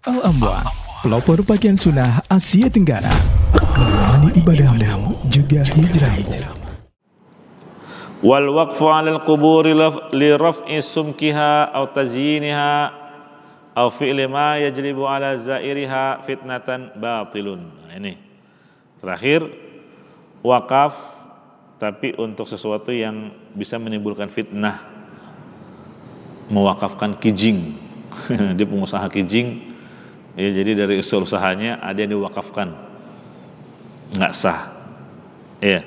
Al-Amwan, pelopor pakaian sunnah Asia Tenggara. Menemani ibadahmu juga hijrahmu. Wal waqfu 'alal quburi li raf'i sumkiha aw tazyiniha aw fi'li ma yajlibu 'ala zairiha fitnatan batilun. Nah, ini. Terakhir wakaf tapi untuk sesuatu yang bisa menimbulkan fitnah. Mewakafkan kijing. Dia pengusaha kijing Ya, jadi dari usul usahanya ada yang diwakafkan. Nggak sah. Ya.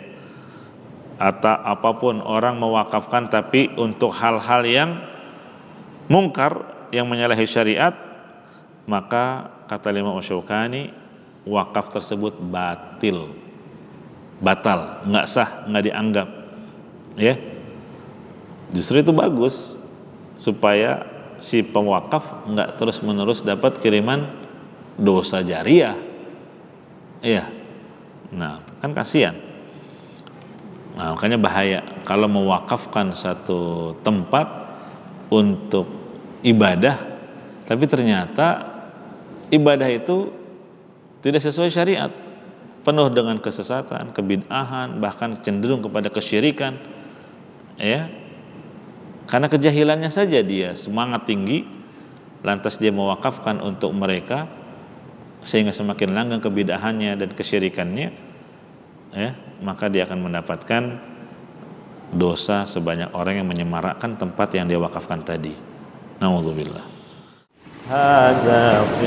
Atau apapun orang mewakafkan tapi untuk hal-hal yang mungkar yang menyalahi syariat maka kata lima Usyukani wakaf tersebut batil batal nggak sah nggak dianggap ya justru itu bagus supaya si pewakaf nggak terus menerus dapat kiriman dosa jariah iya nah kan kasihan nah makanya bahaya kalau mewakafkan satu tempat untuk ibadah tapi ternyata ibadah itu tidak sesuai syariat penuh dengan kesesatan, kebinahan, bahkan cenderung kepada kesyirikan ya karena kejahilannya saja dia semangat tinggi, lantas dia mewakafkan untuk mereka sehingga semakin langgang kebidahannya dan kesyirikannya, ya, maka dia akan mendapatkan dosa sebanyak orang yang menyemarakkan tempat yang dia wakafkan tadi. naudzubillah هذا